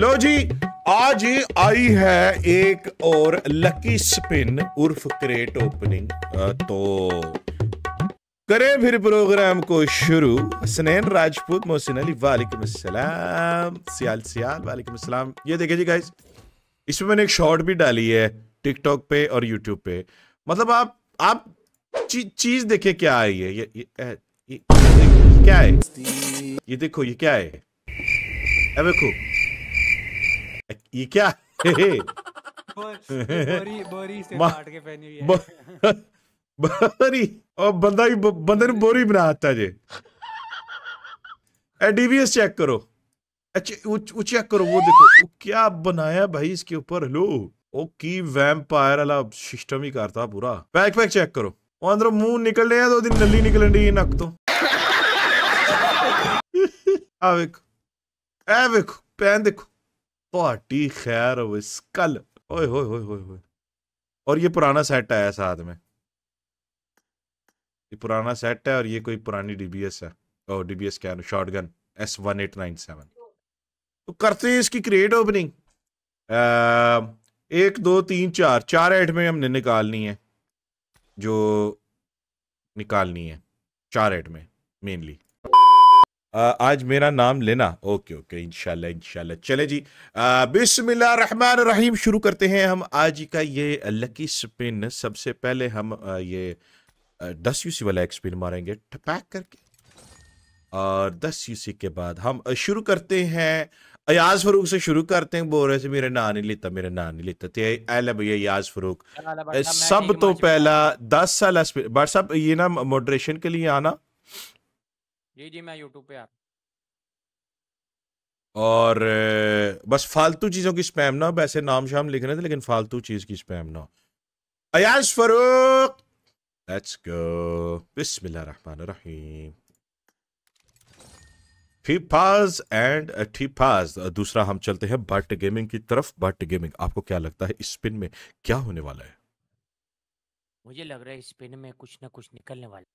लो जी आज आई है एक और लकी स्पिन उर्फ क्रेट ओपनिंग तो करें फिर प्रोग्राम को शुरू स्नेन राजपूत मोहसिन अली वालेकुम अस्सलाम सियाल सियाल वालेकुम अस्सलाम ये देखिए जी गाइस इसमें मैंने एक शॉर्ट भी डाली है टिकटॉक पे और यूट्यूब पे मतलब आप आप ची, चीज देखिए क्या आई है ये ये, ये, ये, ये, ये क्या है ये देखो ये क्या है देखो ये क्या बोरी और बंदा भी बंदे ने बोरी बना आता जे ए चेक करो अच्छा चेक करो वो देखो वो क्या बनाया भाई इसके ऊपर हेलो ओ की वैम्पायर वाला सिस्टम ही करता पूरा पैक पैक चेक करो अंदर ਅੰਦਰੋਂ निकल रहे हैं ਤੇ ਉਹਦੀ ਨਲੀ ਨਿਕਲਣ ਦੀ ਨੱਕ ਤੋਂ ਆ ਵੇਖ ਐ ਵੇਖ ਪੈਨ ਦੇਖੋ पार्टी खैर कल ओए होए होए होए होए और ये पुराना सेट आया साथ में ये पुराना सेट है और ये कोई पुरानी डीबीएस है ओ डीबीएस क्या shotgun S one eight nine seven तो करते हैं इसकी क्रिएट ओपनिंग एक दो तीन चार चार एट में हमने निकालनी है जो निकालनी है चार एट में मेनली आज मेरा नाम लेना ओके ओके इनशाला इनशाला चले जी बिस्मिल्लाह रहमान रहीम शुरू करते हैं हम आज का ये लकी स्पिन सबसे पहले हम ये दस यूसी वाला एक स्पिन मारेंगे पैक करके और दस यूसी के बाद हम शुरू करते हैं अयाज फरूक से शुरू करते हैं बोल रहे थे मेरा ना नहीं लेता मेरा ना नहीं लेता थे तो भैया अयाज फरूक सब तो पहला दस साल बट साहब ये ना मॉडरेशन के लिए आना जी जी मैं यूट्यूब पे आ और बस फालतू चीज़ों की स्पैम ना वैसे नाम शाम लिख रहे थे लेकिन फालतू चीज़ की स्पैम ना अयाश फरूक लेट्स गो बिस्मिल्लाह रहमान रहीम फिफाज एंड ठीपाज दूसरा हम चलते हैं बट गेमिंग की तरफ बट गेमिंग आपको क्या लगता है स्पिन में क्या होने वाला है मुझे लग रहा है स्पिन में कुछ ना कुछ निकलने वाला है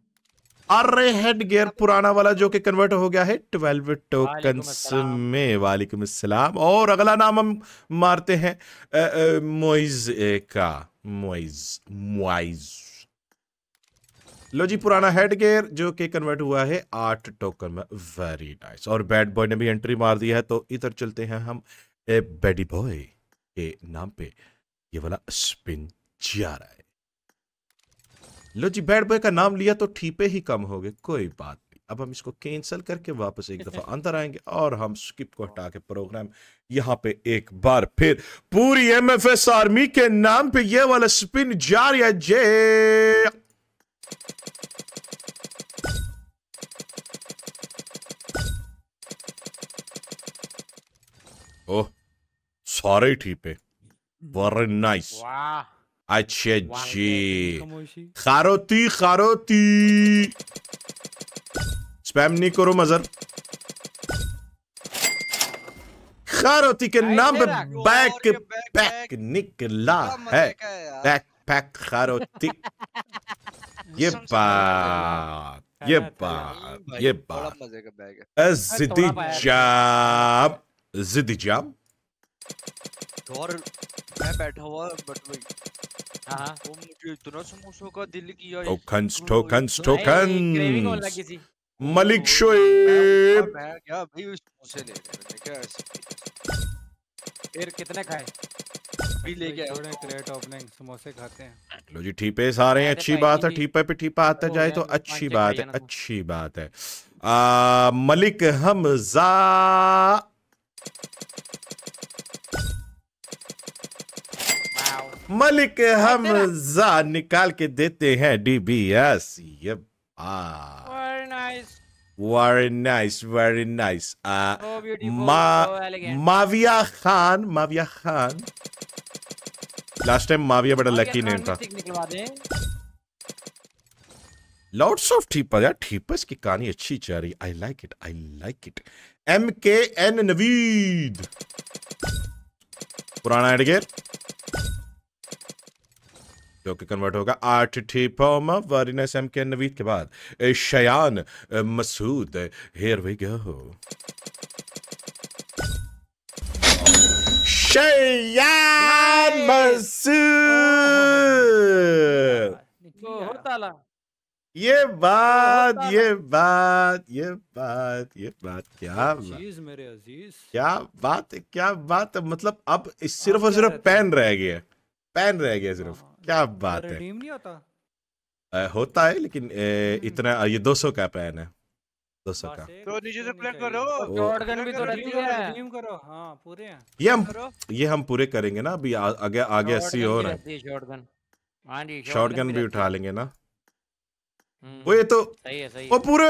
अरे हेड गियर पुराना वाला जो कि कन्वर्ट हो गया है ट्वेल्व टोकन में वालेकुम अस्सलाम और अगला नाम हम मारते हैं मोइज का मोइज मोइज लो जी पुराना हेड गेयर जो कि कन्वर्ट हुआ है आठ टोकन में वेरी नाइस और बैड बॉय ने भी एंट्री मार दिया है तो इधर चलते हैं हम ए बैडी बॉय के नाम पे ये वाला स्पिन जा रहा है लो जी बैड बॉय का नाम लिया तो ठीपे ही कम हो गए कोई बात नहीं अब हम इसको कैंसिल करके वापस एक दफा अंदर आएंगे और हम स्किप को हटा के प्रोग्राम यहाँ पे एक बार फिर पूरी एमएफएस आर्मी के नाम पे ये वाला स्पिन जारी है जे ओह सारे ठीपे वेरी नाइस वाह अच्छा जी खारोती खारोती स्पैम नहीं करो मजर खारोती के नाम पे बैक पैक निकला है बैक पैक खारोती ये बात ये बात ये बात जिदी जाम जिदी जाम और मैं बैठा हुआ बट मलिक शोएब क्या भाई ले फिर कितने खाए भी ले गया थोड़े क्रेट ओपनिंग समोसे खाते हैं लो जी ठीपे सारे हैं अच्छी बात है ठीपे पे ठीपा आता जाए तो अच्छी बात है अच्छी बात है मलिक हमजा मलिक हमजा निकाल के देते हैं डीबीएस ये very nice very nice Mavia Khan Mavia Khan last time Mavia बड़ा लकी नेम था लॉर्ड्स ऑफ ठीपस यार ठीपस की कहानी अच्छी चल रही I like it I like it M K N Naveed पुराना एडगेट जो कि कन्वर्ट होगा आठ ठी पोमा वारिनस एम के नवीद के बाद Shayan Masood here we go Shayan Masood ये बात ये बात ये बात ये बात क्या बात मेरे अजीज क्या बात क्या बात मतलब अब सिर्फ और सिर्फ पैन रह गया पैन रह गया सिर्फ क्या बात है नहीं होता आ, होता है लेकिन ए, हम्म। इतना ये 200 का पैन है 200 का तो नीचे से प्ले करो शॉटगन भी तो रहती है टीम करो हां पूरे हैं ये हम ये हम पूरे करेंगे ना अभी आगे आगे 80 हो रहा है शॉटगन हां जी शॉटगन भी उठा लेंगे ना हम्म। वो ये तो सही है सही है वो पूरे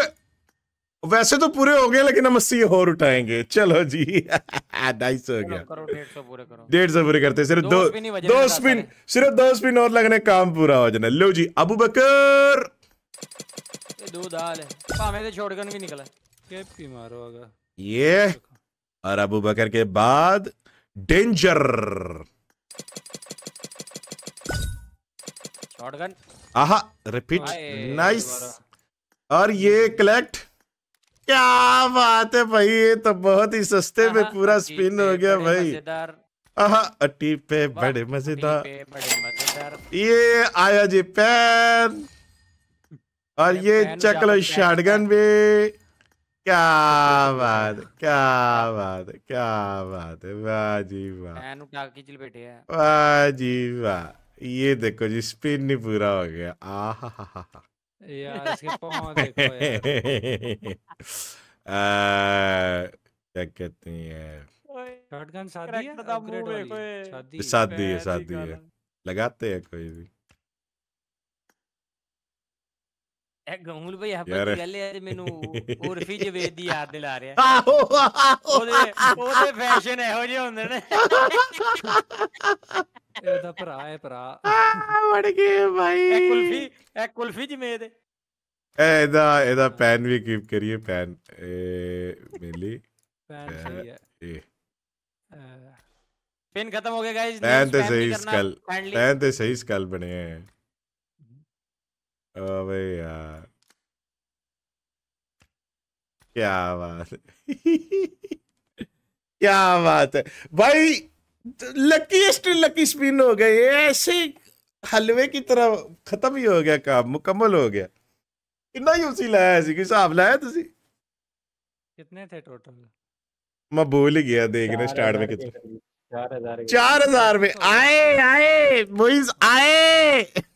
वैसे तो पूरे हो गए लेकिन हम अस्सी और उठाएंगे चलो जी ढाई सौ हो गया डेढ़ सौ पूरे करते सिर्फ दो दो स्पिन सिर्फ दो स्पिन और लगने काम पूरा हो जाना लो जी अबू बकर तो ये और अबू बकर के बाद डेंजर शॉटगन आहा रिपीट नाइस और ये कलेक्ट क्या बात है भाई ये तो बहुत ही सस्ते में हाँ, पूरा स्पिन हो गया भाई अट्टी पे बड़े मजेदार ये आया जी पैर और ये चकलो शॉटगन भी क्या बात क्या बात क्या बात है वाह जी वाह वाह जी वाह ये देखो जी स्पिन नहीं पूरा हो गया आ हा हा हा यार इसके पाँव देखो यार आ, क्या कहते हैं यार शॉटगन शादी है अपग्रेड वाली शादी है शादी है लगाते हैं कोई भी ਗਮੂਲ ਭਈ ਆਪਾਂ ਦੀ ਗੱਲ ਯਾਰ ਮੈਨੂੰ ਉਹ ਰਫੀ ਜਵੇਦ ਦੀ ਯਾਦ ਦਿਲਾ ਰਿਹਾ ਆਹੋ ਉਹਦੇ ਉਹਦੇ ਫੈਸ਼ਨ ਇਹੋ ਜਿਹੇ ਹੁੰਦੇ ਨੇ ਇਹਦਾ ਭਰਾ ਹੈ ਭਰਾ ਵੜ ਗਏ ਭਾਈ ਇਹ ਕੁਲਫੀ कुल्फी जी मेरे पैन भी कीप करिए पैन मिली पैन खत्म हो गया गाइस पैन तो सही स्कल पैन तो सही स्कल बने हैं अबे यार क्या बात क्या बात है भाई लकीस्ट लकी स्पिन हो गए ऐसे हलवे की तरह खत्म ही हो गया काम मुकम्मल हो गया कितना ही उसी लाया सी कि साहब लाया तुसी कितने थे टोटल मैं भूल गया देखना स्टार्ट में कितने चार हजार में आए आए वो बॉयज आए